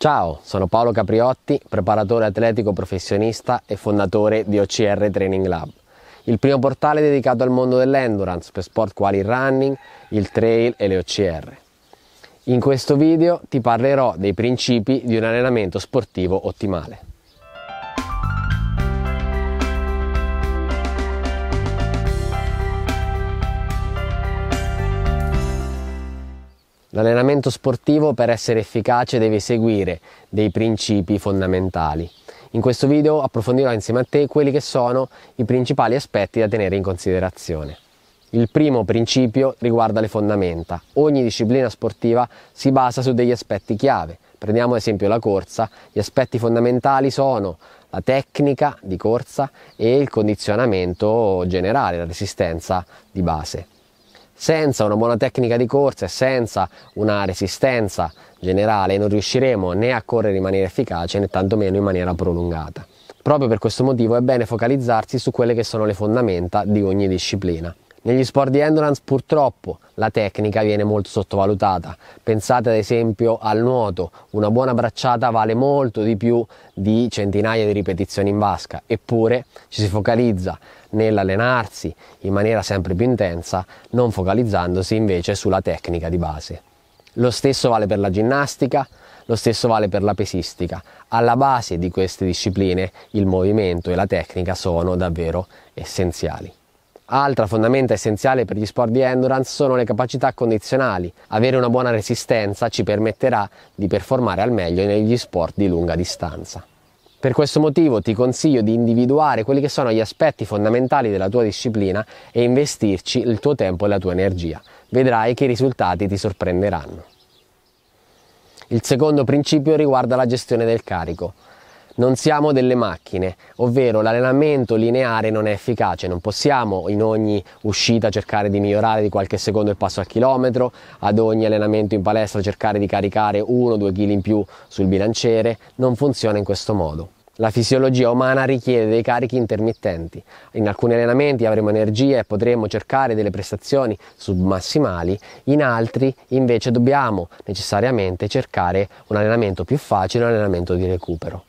Ciao, sono Paolo Capriotti, preparatore atletico professionista e fondatore di OCR Training Lab, il primo portale dedicato al mondo dell'endurance per sport quali il running, il trail e le OCR. In questo video ti parlerò dei principi di un allenamento sportivo ottimale. L'allenamento sportivo per essere efficace deve seguire dei principi fondamentali. In questo video approfondirò insieme a te quelli che sono i principali aspetti da tenere in considerazione. Il primo principio riguarda le fondamenta. Ogni disciplina sportiva si basa su degli aspetti chiave. Prendiamo ad esempio la corsa. Gli aspetti fondamentali sono la tecnica di corsa e il condizionamento generale, la resistenza di base. Senza una buona tecnica di corsa e senza una resistenza generale non riusciremo né a correre in maniera efficace né tantomeno in maniera prolungata. Proprio per questo motivo è bene focalizzarsi su quelle che sono le fondamenta di ogni disciplina. Negli sport di endurance purtroppo la tecnica viene molto sottovalutata. Pensate ad esempio al nuoto, una buona bracciata vale molto di più di centinaia di ripetizioni in vasca, eppure ci si focalizza nell'allenarsi in maniera sempre più intensa, non focalizzandosi invece sulla tecnica di base. Lo stesso vale per la ginnastica, lo stesso vale per la pesistica. Alla base di queste discipline il movimento e la tecnica sono davvero essenziali. Altra fondamenta essenziale per gli sport di endurance sono le capacità condizionali. Avere una buona resistenza ci permetterà di performare al meglio negli sport di lunga distanza. Per questo motivo ti consiglio di individuare quelli che sono gli aspetti fondamentali della tua disciplina e investirci il tuo tempo e la tua energia. Vedrai che i risultati ti sorprenderanno. Il secondo principio riguarda la gestione del carico non siamo delle macchine, ovvero l'allenamento lineare non è efficace, non possiamo in ogni uscita cercare di migliorare di qualche secondo il passo al chilometro, ad ogni allenamento in palestra cercare di caricare 1-2 kg in più sul bilanciere, non funziona in questo modo. La fisiologia umana richiede dei carichi intermittenti. In alcuni allenamenti avremo energia e potremo cercare delle prestazioni submassimali, in altri invece dobbiamo necessariamente cercare un allenamento più facile, un allenamento di recupero.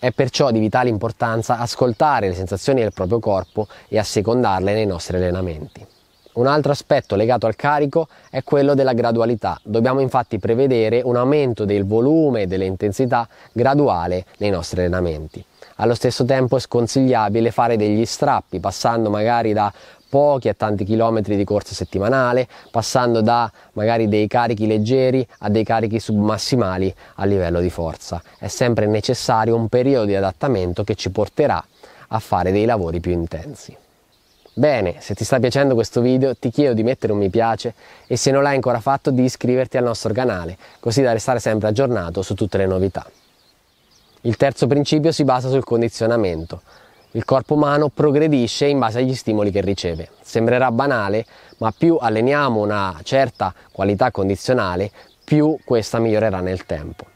È perciò di vitale importanza ascoltare le sensazioni del proprio corpo e assecondarle nei nostri allenamenti. Un altro aspetto legato al carico è quello della gradualità. Dobbiamo infatti prevedere un aumento del volume e dell'intensità graduale nei nostri allenamenti. Allo stesso tempo è sconsigliabile fare degli strappi, passando magari da pochi a tanti chilometri di corsa settimanale, passando da magari dei carichi leggeri a dei carichi submassimali a livello di forza. È sempre necessario un periodo di adattamento che ci porterà a fare dei lavori più intensi. Bene, se ti sta piacendo questo video ti chiedo di mettere un mi piace e se non l'hai ancora fatto di iscriverti al nostro canale, così da restare sempre aggiornato su tutte le novità. Il terzo principio si basa sul condizionamento. Il corpo umano progredisce in base agli stimoli che riceve. Sembrerà banale, ma più alleniamo una certa qualità condizionale, più questa migliorerà nel tempo.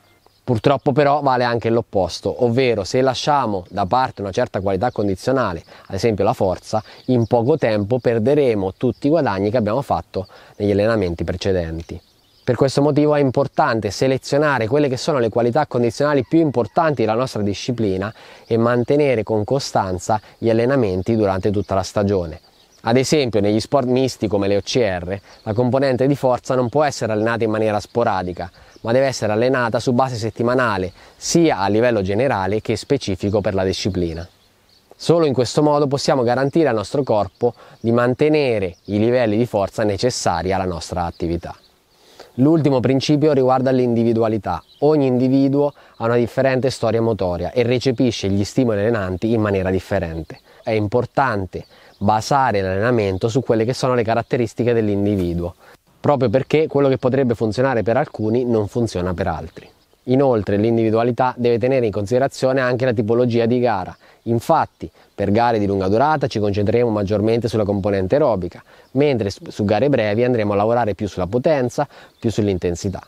Purtroppo però vale anche l'opposto, ovvero se lasciamo da parte una certa qualità condizionale, ad esempio la forza, in poco tempo perderemo tutti i guadagni che abbiamo fatto negli allenamenti precedenti. Per questo motivo è importante selezionare quelle che sono le qualità condizionali più importanti della nostra disciplina e mantenere con costanza gli allenamenti durante tutta la stagione. Ad esempio negli sport misti come le OCR la componente di forza non può essere allenata in maniera sporadica, ma deve essere allenata su base settimanale, sia a livello generale che specifico per la disciplina. Solo in questo modo possiamo garantire al nostro corpo di mantenere i livelli di forza necessari alla nostra attività. L'ultimo principio riguarda l'individualità. Ogni individuo ha una differente storia motoria e recepisce gli stimoli allenanti in maniera differente. È importante basare l'allenamento su quelle che sono le caratteristiche dell'individuo, proprio perché quello che potrebbe funzionare per alcuni non funziona per altri. Inoltre l'individualità deve tenere in considerazione anche la tipologia di gara. Infatti, per gare di lunga durata ci concentreremo maggiormente sulla componente aerobica, mentre su gare brevi andremo a lavorare più sulla potenza, più sull'intensità.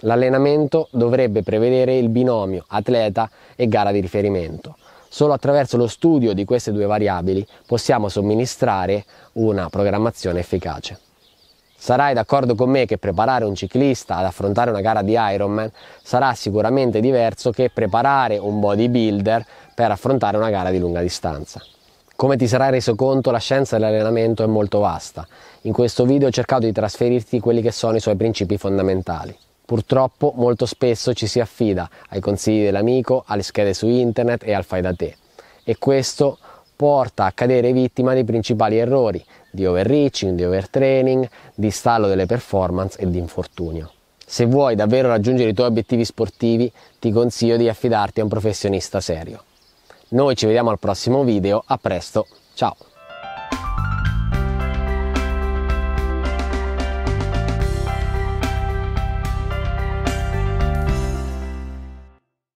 L'allenamento dovrebbe prevedere il binomio atleta e gara di riferimento. Solo attraverso lo studio di queste due variabili possiamo somministrare una programmazione efficace. Sarai d'accordo con me che preparare un ciclista ad affrontare una gara di Ironman sarà sicuramente diverso che preparare un bodybuilder per affrontare una gara di lunga distanza. Come ti sarai reso conto, la scienza dell'allenamento è molto vasta. In questo video ho cercato di trasferirti quelli che sono i suoi principi fondamentali. Purtroppo molto spesso ci si affida ai consigli dell'amico, alle schede su internet e al fai da te. E questo porta a cadere vittima dei principali errori, di overreaching, di overtraining, di stallo delle performance e di infortunio. Se vuoi davvero raggiungere i tuoi obiettivi sportivi, ti consiglio di affidarti a un professionista serio. Noi ci vediamo al prossimo video, a presto, ciao!